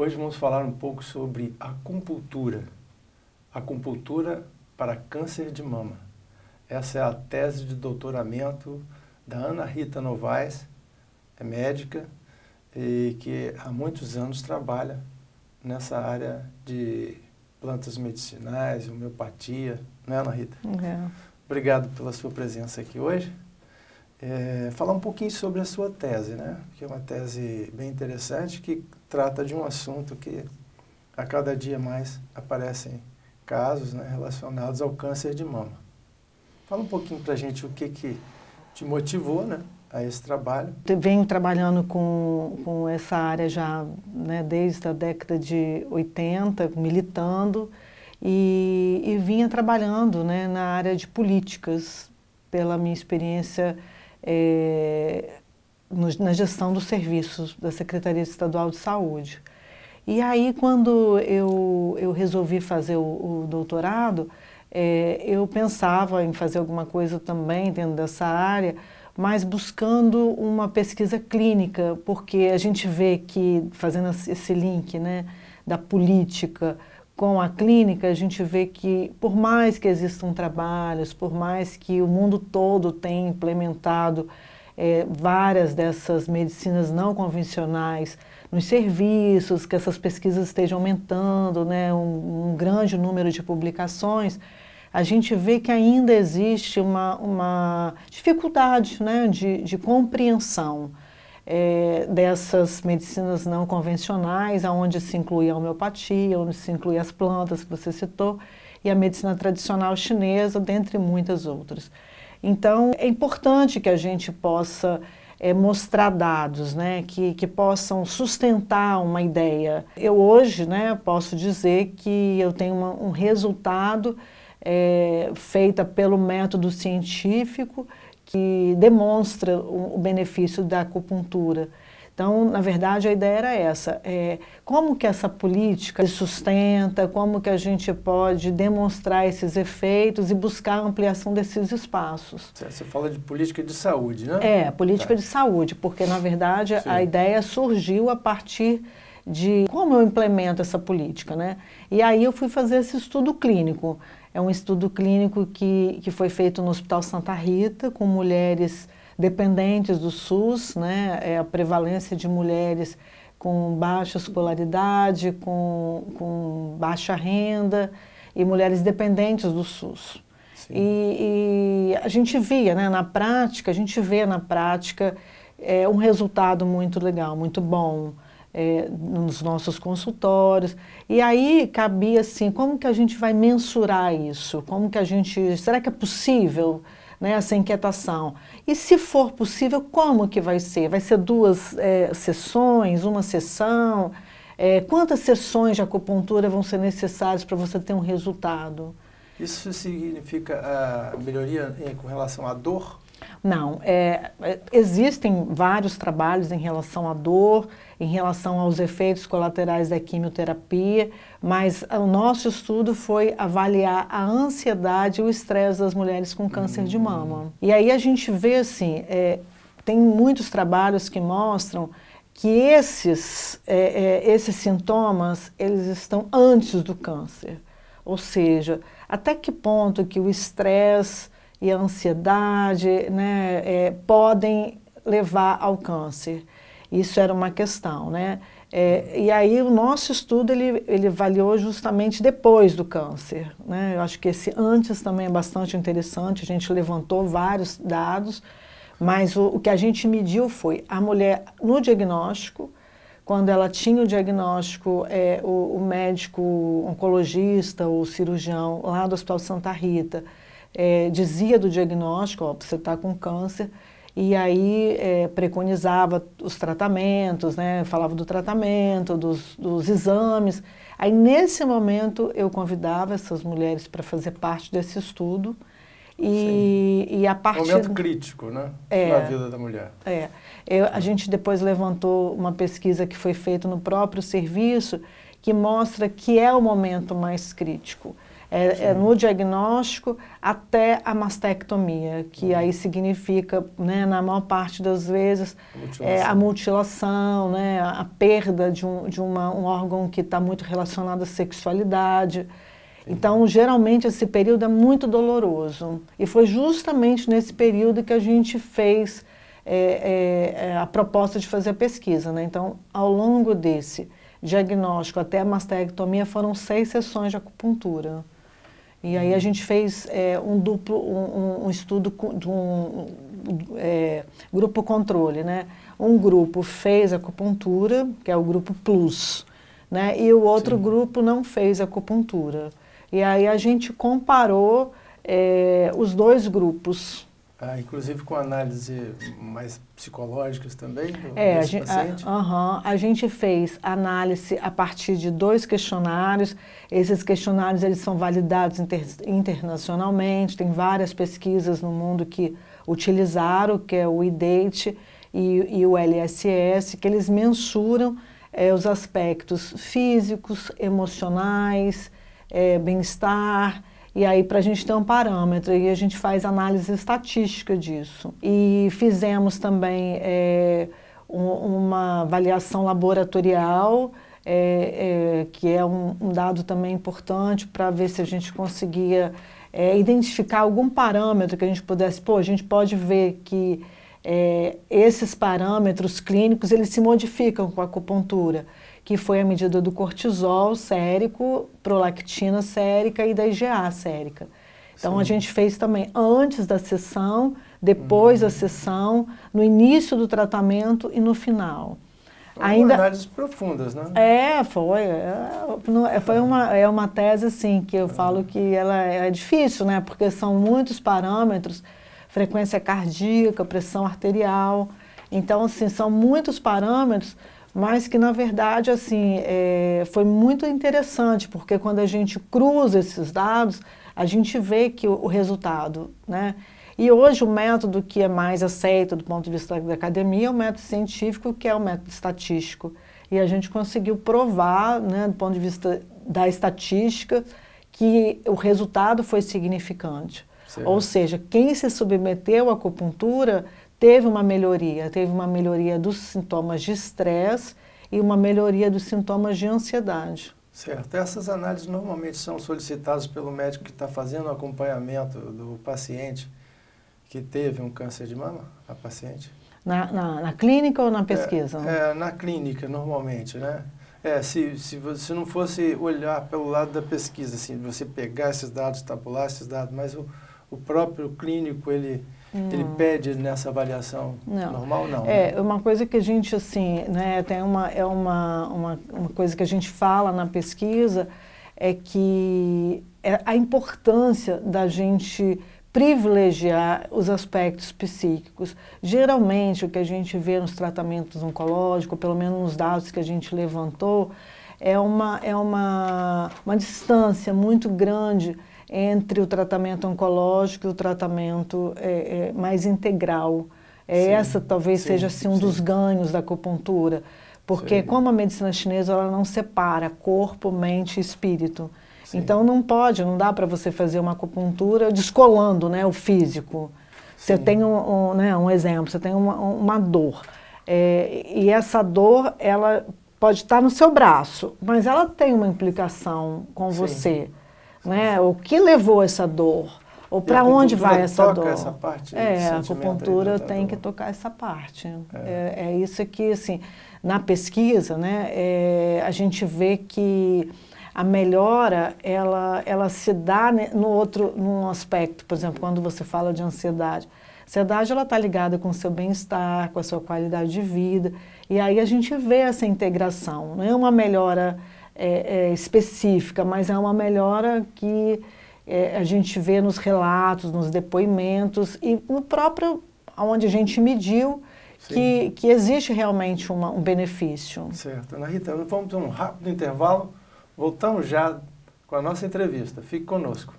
Hoje vamos falar um pouco sobre acupuntura. Acupuntura para câncer de mama. Essa é a tese de doutoramento da Ana Rita Novaes, é médica e que há muitos anos trabalha nessa área de plantas medicinais, homeopatia, né, Ana Rita? É. Obrigado pela sua presença aqui hoje. É, falar um pouquinho sobre a sua tese, né? Que é uma tese bem interessante que trata de um assunto que a cada dia mais aparecem casos né, relacionados ao câncer de mama. Fala um pouquinho para gente o que que te motivou, né? a esse trabalho. Venho trabalhando com, com essa área já né, desde a década de 80, militando, e, e vinha trabalhando né, na área de políticas, pela minha experiência é, no, na gestão dos serviços da Secretaria Estadual de Saúde. E aí, quando eu, eu resolvi fazer o, o doutorado, é, eu pensava em fazer alguma coisa também dentro dessa área, mas buscando uma pesquisa clínica, porque a gente vê que, fazendo esse link né, da política com a clínica, a gente vê que, por mais que existam trabalhos, por mais que o mundo todo tenha implementado é, várias dessas medicinas não convencionais nos serviços, que essas pesquisas estejam aumentando, né, um, um grande número de publicações, a gente vê que ainda existe uma, uma dificuldade né, de, de compreensão é, dessas medicinas não convencionais, aonde se inclui a homeopatia, onde se inclui as plantas que você citou, e a medicina tradicional chinesa, dentre muitas outras. Então, é importante que a gente possa é, mostrar dados, né, que, que possam sustentar uma ideia. Eu hoje, né, posso dizer que eu tenho uma, um resultado é, feita pelo método científico que demonstra o, o benefício da acupuntura. Então, na verdade, a ideia era essa: é, como que essa política se sustenta, como que a gente pode demonstrar esses efeitos e buscar a ampliação desses espaços. Você fala de política de saúde, né? É, política tá. de saúde, porque na verdade Sim. a ideia surgiu a partir de como eu implemento essa política, né? E aí eu fui fazer esse estudo clínico é um estudo clínico que, que foi feito no Hospital Santa Rita com mulheres dependentes do SUS, né? É a prevalência de mulheres com baixa escolaridade, com, com baixa renda e mulheres dependentes do SUS. E, e, a gente via, né, na prática, a gente vê na prática é, um resultado muito legal, muito bom é, nos nossos consultórios. E aí cabia assim, como que a gente vai mensurar isso? Como que a gente, será que é possível né, essa inquietação? E se for possível, como que vai ser? Vai ser duas é, sessões, uma sessão? É, quantas sessões de acupuntura vão ser necessárias para você ter um resultado? Isso significa a melhoria em, eh, com relação à dor? Não, é, é, existem vários trabalhos em relação à dor, em relação aos efeitos colaterais da quimioterapia, mas o nosso estudo foi avaliar a ansiedade e o estresse das mulheres com câncer de mama. Hum. E aí a gente vê assim, é, tem muitos trabalhos que mostram que esses, é, é, esses sintomas eles estão antes do câncer, ou seja, até que ponto que o estresse e a ansiedade né, é, podem levar ao câncer. Isso era uma questão, né? É, e aí o nosso estudo ele, ele avaliou justamente depois do câncer. Né? Eu acho que esse antes também é bastante interessante, a gente levantou vários dados, mas o, o que a gente mediu foi a mulher no diagnóstico, quando ela tinha o diagnóstico, é, o, o médico oncologista ou cirurgião lá do Hospital Santa Rita, é, dizia do diagnóstico, ó, você está com câncer, e aí é, preconizava os tratamentos, né? falava do tratamento, dos, dos exames. Aí nesse momento eu convidava essas mulheres para fazer parte desse estudo e, e a partir momento crítico, né, é, na vida da mulher. É, eu, a gente depois levantou uma pesquisa que foi feita no próprio serviço que mostra que é o momento mais crítico é, é no diagnóstico até a mastectomia, que uhum. aí significa, né, na maior parte das vezes, a é, mutilação, é, a, mutilação né, a, perda de, um, de uma, um órgão que está muito relacionado à sexualidade. Então, geralmente, esse período é muito doloroso. E foi justamente nesse período que a gente fez é, é, é, a proposta de fazer a pesquisa. Né? Então, ao longo desse diagnóstico até a mastectomia, foram seis sessões de acupuntura. E aí a gente fez é, um duplo, um, um estudo de um é, grupo controle, né? Um grupo fez acupuntura, que é o grupo Plus, né? E o outro Sim. grupo não fez acupuntura. E aí a gente comparou é, os dois grupos, ah, inclusive com análise mais psicológicas também do, é, a gente, a, uhum, a gente fez análise a partir de dois questionários. Esses questionários eles são validados inter, internacionalmente, tem várias pesquisas no mundo que utilizaram, que é o IDATE e, e o LSS, que eles mensuram é, os aspectos físicos, emocionais, é, bem-estar, e aí, para a gente ter um parâmetro, e a gente faz análise estatística disso. E fizemos também é, um, uma avaliação laboratorial, é, é, que é um, um, dado também importante para ver se a gente conseguia é, identificar algum parâmetro que a gente pudesse. Pô, a gente pode ver que é, esses parâmetros clínicos eles se modificam com a acupuntura que foi a medida do cortisol sérico, prolactina sérica e da IgA sérica. Então Sim. a gente fez também antes da sessão, depois da hum. sessão, no início do tratamento e no final. Foram Ainda análises profundas, né? É, foi. É, é, foi uma, é uma tese assim que eu é. falo que ela é, é difícil, né? Porque são muitos parâmetros, frequência cardíaca, pressão arterial. Então, assim, são muitos parâmetros mas que na verdade assim é, foi muito interessante porque quando a gente cruza esses dados a gente vê que o, o, resultado, né? E hoje o método que é mais aceito do ponto de vista da academia é o método científico, que é o método estatístico. E a gente conseguiu provar, né, do ponto de vista da estatística, que o resultado foi significante. Sim. Ou seja, quem se submeteu à acupuntura teve uma melhoria, teve uma melhoria dos sintomas de estresse e uma melhoria dos sintomas de ansiedade. Certo. Essas análises normalmente são solicitadas pelo médico que está fazendo o acompanhamento do paciente que teve um câncer de mama, a paciente? Na, na, na clínica ou na é, pesquisa? É, é, na clínica, normalmente, né? É, se, se você não fosse olhar pelo lado da pesquisa, assim, você pegar esses dados, tabular esses dados, mas o, o próprio clínico, ele ele pede nessa avaliação não. normal não? É, né? uma coisa que a gente, assim, né, tem uma, é uma, uma, uma coisa que a gente fala na pesquisa, é que é a importância da gente privilegiar os aspectos psíquicos. Geralmente, o que a gente vê nos tratamentos oncológicos, pelo menos nos dados que a gente levantou, é uma, é uma, uma distância muito grande entre o tratamento oncológico e o tratamento é, é, mais integral. É, essa talvez sim, seja assim, um sim. dos ganhos da acupuntura, porque como a medicina chinesa ela não separa corpo, mente e espírito. Então não pode, não dá para você fazer uma acupuntura descolando né, o físico. Você tem um, um, né, um exemplo, você tem uma, uma dor. É, e essa dor, ela pode estar no seu braço, mas ela tem uma implicação com Sim. você. Né? O que levou essa dor? Ou para onde vai essa toca dor? Essa parte é, a acupuntura né, tem dor. que tocar essa parte. É. É, é, isso que, assim, na pesquisa, né, é, a gente vê que a melhora ela, ela se dá né, no outro num aspecto, por exemplo, quando você fala de ansiedade. A ansiedade ela está ligada com o seu bem-estar, com a sua qualidade de vida. E aí a gente vê essa integração, não é uma melhora é, é específica, mas é uma melhora que é, a gente vê nos relatos, nos depoimentos e no próprio onde a gente mediu que, que existe realmente uma, um benefício. Certo. Ana Rita, vamos ter um rápido intervalo. Voltamos já com a nossa entrevista. Fique conosco.